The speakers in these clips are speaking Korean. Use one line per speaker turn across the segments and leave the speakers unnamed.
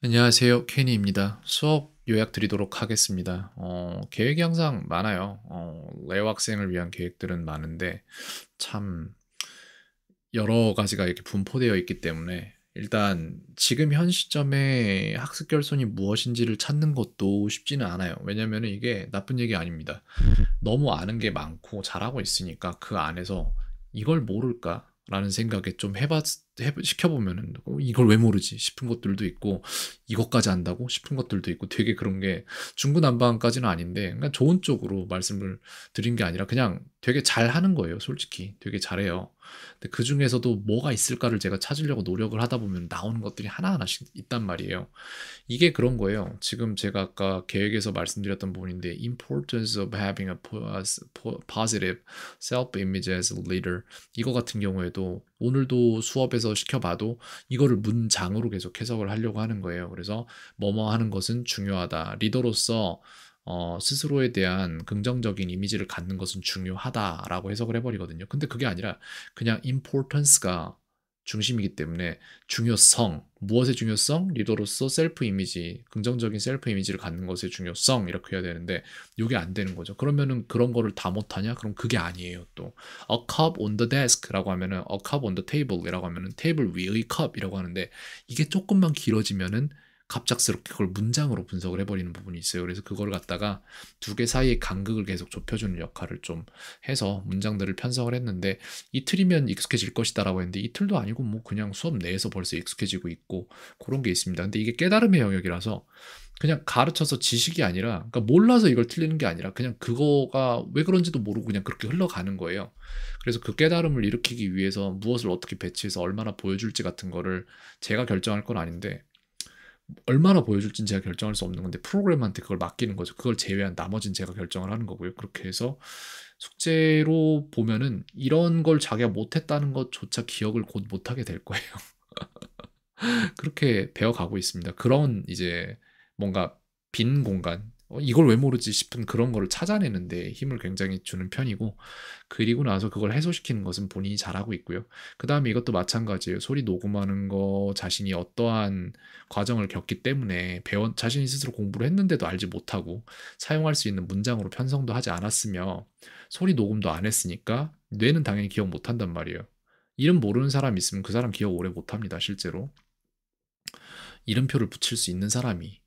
안녕하세요. 케니입니다. 수업 요약 드리도록 하겠습니다. 어, 계획이 항상 많아요. 어, 레오 학생을 위한 계획들은 많은데 참 여러 가지가 이렇게 분포되어 있기 때문에 일단 지금 현 시점에 학습 결손이 무엇인지를 찾는 것도 쉽지는 않아요. 왜냐면 이게 나쁜 얘기 아닙니다. 너무 아는 게 많고 잘하고 있으니까 그 안에서 이걸 모를까라는 생각에 좀 해봤 시켜보면 어, 이걸 왜 모르지 싶은 것들도 있고 이것까지 안다고 싶은 것들도 있고 되게 그런 게 중구난방까지는 아닌데 그냥 좋은 쪽으로 말씀을 드린 게 아니라 그냥 되게 잘하는 거예요 솔직히 되게 잘해요 근데 그 중에서도 뭐가 있을까를 제가 찾으려고 노력을 하다 보면 나오는 것들이 하나하나씩 있단 말이에요 이게 그런 거예요 지금 제가 아까 계획에서 말씀드렸던 부분인데 importance of having a positive self-image as a leader 이거 같은 경우에도 오늘도 수업에서 해석해 시켜봐도 이거를 문장으로 계속 해석을 하려고 하는 거예요. 그래서 뭐뭐 하는 것은 중요하다. 리더로서 어, 스스로에 대한 긍정적인 이미지를 갖는 것은 중요하다라고 해석을 해버리거든요. 근데 그게 아니라 그냥 importance가 중심이기 때문에 중요성, 무엇의 중요성? 리더로서 셀프 이미지, 긍정적인 셀프 이미지를 갖는 것의 중요성 이렇게 해야 되는데 이게 안 되는 거죠. 그러면은 그런 거를 다 못하냐? 그럼 그게 아니에요 또. A cup on the desk라고 하면은 a cup on the table이라고 하면은 테이블 위의 컵이라고 하는데 이게 조금만 길어지면은 갑작스럽게 그걸 문장으로 분석을 해버리는 부분이 있어요. 그래서 그걸 갖다가 두 개 사이의 간극을 계속 좁혀주는 역할을 좀 해서 문장들을 편성을 했는데 이틀이면 익숙해질 것이다라고 했는데 이틀도 아니고 뭐 그냥 수업 내에서 벌써 익숙해지고 있고 그런 게 있습니다. 근데 이게 깨달음의 영역이라서 그냥 가르쳐서 지식이 아니라 그러니까 몰라서 이걸 틀리는 게 아니라 그냥 그거가 왜 그런지도 모르고 그냥 그렇게 흘러가는 거예요. 그래서 그 깨달음을 일으키기 위해서 무엇을 어떻게 배치해서 얼마나 보여줄지 같은 거를 제가 결정할 건 아닌데 얼마나 보여줄진 제가 결정할 수 없는 건데 프로그램한테 그걸 맡기는 거죠. 그걸 제외한 나머진 제가 결정을 하는 거고요. 그렇게 해서 숙제로 보면은 이런 걸 자기가 못했다는 것조차 기억을 곧 못하게 될 거예요. 그렇게 배워가고 있습니다. 그런 이제 뭔가 빈 공간, 어, 이걸 왜 모르지 싶은 그런 거를 찾아내는데 힘을 굉장히 주는 편이고 그리고 나서 그걸 해소시키는 것은 본인이 잘하고 있고요. 그 다음에 이것도 마찬가지예요. 소리 녹음하는 거 자신이 어떠한 과정을 겪기 때문에 배워 자신이 스스로 공부를 했는데도 알지 못하고 사용할 수 있는 문장으로 편성도 하지 않았으며 소리 녹음도 안 했으니까 뇌는 당연히 기억 못한단 말이에요. 이름 모르는 사람 있으면 그 사람 기억 오래 못합니다. 실제로 이름표를 붙일 수 있는 사람이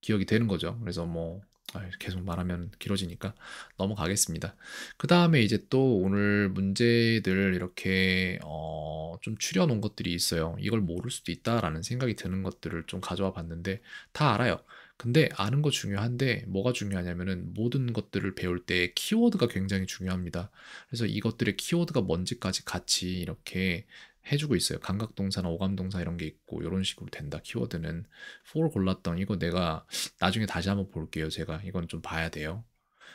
기억이 되는 거죠. 그래서 뭐 아, 계속 말하면 길어지니까 넘어가겠습니다. 그 다음에 이제 또 오늘 문제들 이렇게 어좀 추려놓은 것들이 있어요. 이걸 모를 수도 있다라는 생각이 드는 것들을 좀 가져와 봤는데 다 알아요. 근데 아는 거 중요한데 뭐가 중요하냐면은 모든 것들을 배울 때 키워드가 굉장히 중요합니다. 그래서 이것들의 키워드가 뭔지까지 같이 이렇게 해주고 있어요. 감각동사나 오감동사 이런 게 있고 이런 식으로 된다. 키워드는 for 골랐던 이거 내가 나중에 다시 한번 볼게요. 제가 이건 좀 봐야 돼요.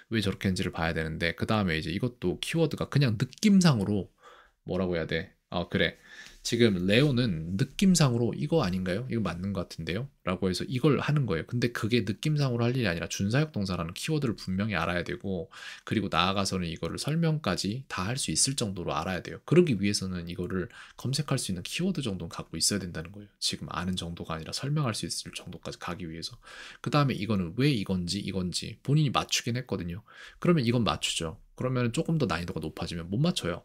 왜 저렇게 했는지를 봐야 되는데 그 다음에 이제 이것도 키워드가 그냥 느낌상으로 뭐라고 해야 돼? 어, 그래. 지금 레오는 느낌상으로 이거 아닌가요? 이거 맞는 것 같은데요? 라고 해서 이걸 하는 거예요. 근데 그게 느낌상으로 할 일이 아니라 준사역 동사라는 키워드를 분명히 알아야 되고 그리고 나아가서는 이거를 설명까지 다 할 수 있을 정도로 알아야 돼요. 그러기 위해서는 이거를 검색할 수 있는 키워드 정도는 갖고 있어야 된다는 거예요. 지금 아는 정도가 아니라 설명할 수 있을 정도까지 가기 위해서. 그 다음에 이거는 왜 이건지 이건지 본인이 맞추긴 했거든요. 그러면 이건 맞추죠. 그러면 조금 더 난이도가 높아지면 못 맞춰요.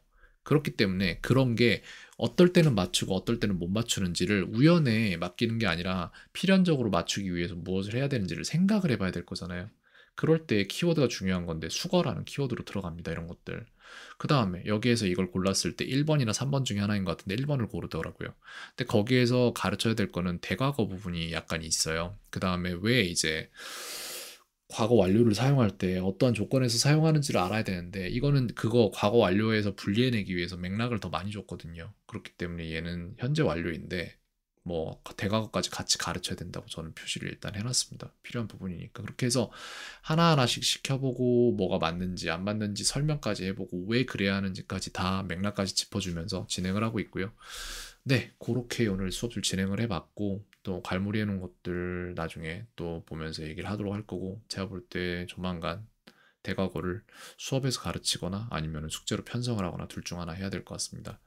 그렇기 때문에 그런 게 어떨 때는 맞추고 어떨 때는 못 맞추는지를 우연에 맡기는 게 아니라 필연적으로 맞추기 위해서 무엇을 해야 되는지를 생각을 해봐야 될 거잖아요. 그럴 때 키워드가 중요한 건데 수거라는 키워드로 들어갑니다. 이런 것들. 그 다음에 여기에서 이걸 골랐을 때 1번이나 3번 중에 하나인 것 같은데 1번을 고르더라고요. 근데 거기에서 가르쳐야 될 거는 대과거 부분이 약간 있어요. 그 다음에 왜 이제 과거 완료를 사용할 때 어떠한 조건에서 사용하는지를 알아야 되는데 이거는 그거 과거 완료에서 분리해내기 위해서 맥락을 더 많이 줬거든요. 그렇기 때문에 얘는 현재 완료인데 뭐 대과거까지 같이 가르쳐야 된다고 저는 표시를 일단 해놨습니다. 필요한 부분이니까 그렇게 해서 하나하나씩 시켜보고 뭐가 맞는지 안 맞는지 설명까지 해보고 왜 그래야 하는지까지 다 맥락까지 짚어주면서 진행을 하고 있고요. 네, 그렇게 오늘 수업을 진행을 해봤고 또 갈무리해 놓은 것들 나중에 또 보면서 얘기를 하도록 할 거고 제가 볼 때 조만간 대과거를 수업에서 가르치거나 아니면 숙제로 편성을 하거나 둘 중 하나 해야 될 것 같습니다.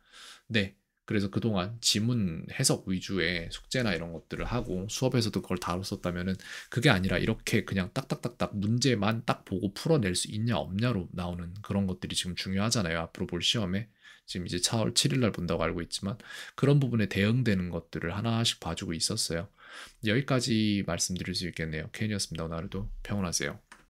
네. 그래서 그동안 지문 해석 위주의 숙제나 이런 것들을 하고 수업에서도 그걸 다뤘었다면은 그게 아니라 이렇게 그냥 딱딱딱딱 문제만 딱 보고 풀어낼 수 있냐 없냐로 나오는 그런 것들이 지금 중요하잖아요. 앞으로 볼 시험에. 지금 이제 4월 7일 날 본다고 알고 있지만 그런 부분에 대응되는 것들을 하나씩 봐주고 있었어요. 여기까지 말씀드릴 수 있겠네요. 케니였습니다 오늘도 평온하세요.